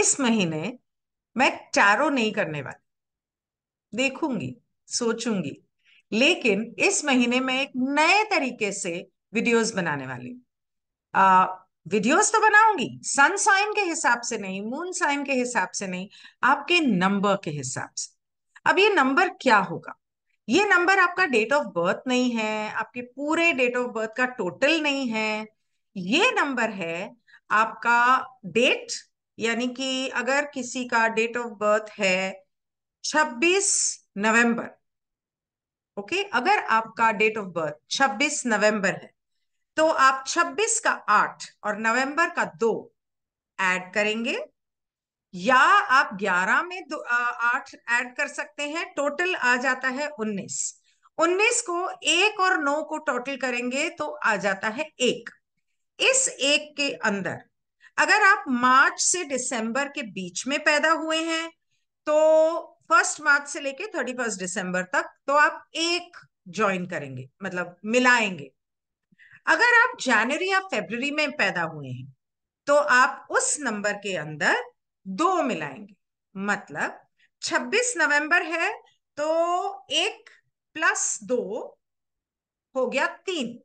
इस महीने मैं चारों नहीं करने वाली देखूंगी सोचूंगी लेकिन इस महीने मैं एक नए तरीके से वीडियोस बनाने वाली आ, वीडियोस तो बनाऊंगी सन साइन के हिसाब से नहीं मून साइन के हिसाब से नहीं आपके नंबर के हिसाब से अब ये नंबर क्या होगा ये नंबर आपका डेट ऑफ बर्थ नहीं है आपके पूरे डेट ऑफ बर्थ का टोटल नहीं है ये नंबर है आपका डेट यानी कि अगर किसी का डेट ऑफ बर्थ है 26 नवंबर ओके अगर आपका डेट ऑफ बर्थ 26 नवंबर है तो आप 26 का 8 और नवंबर का 2 ऐड करेंगे या आप 11 में दो आठ ऐड कर सकते हैं टोटल आ जाता है 19 19 को एक और नौ को टोटल करेंगे तो आ जाता है एक इस एक के अंदर अगर आप मार्च से दिसंबर के बीच में पैदा हुए हैं तो फर्स्ट मार्च से लेके थर्टी फर्स्ट दिसंबर तक तो आप एक ज्वाइन करेंगे मतलब मिलाएंगे अगर आप जनवरी या फेबररी में पैदा हुए हैं तो आप उस नंबर के अंदर दो मिलाएंगे मतलब 26 नवंबर है तो एक प्लस दो हो गया तीन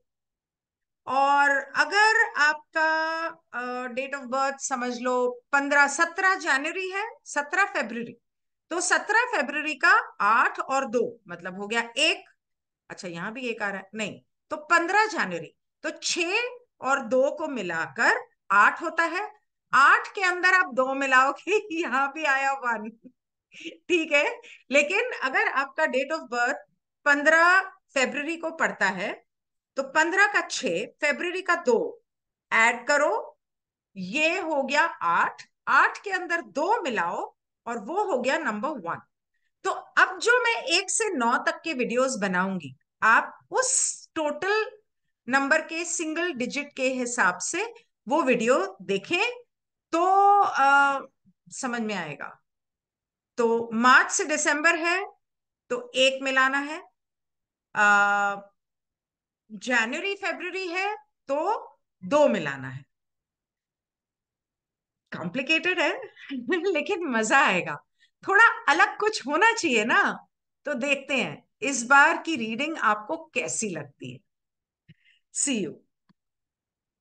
और अगर आपका डेट ऑफ बर्थ समझ लो पंद्रह सत्रह जनवरी है सत्रह फेबररी तो सत्रह फेबररी का आठ और दो मतलब हो गया एक अच्छा यहाँ भी एक आ रहा है नहीं तो पंद्रह जनवरी तो छ और दो को मिलाकर आठ होता है आठ के अंदर आप दो मिलाओगे यहाँ भी आया वन ठीक है लेकिन अगर आपका डेट ऑफ बर्थ पंद्रह फेबररी को पड़ता है तो पंद्रह का छ फेबर का दो ऐड करो ये हो गया आठ आठ के अंदर दो मिलाओ और वो हो गया नंबर वन तो अब जो मैं एक से नौ तक के वीडियोस बनाऊंगी आप उस टोटल नंबर के सिंगल डिजिट के हिसाब से वो वीडियो देखें तो आ, समझ में आएगा तो मार्च से दिसंबर है तो एक मिलाना है आ, जनवरी फेब्रुवरी है तो दो मिलाना है कॉम्प्लिकेटेड है लेकिन मजा आएगा थोड़ा अलग कुछ होना चाहिए ना तो देखते हैं इस बार की रीडिंग आपको कैसी लगती है सी यू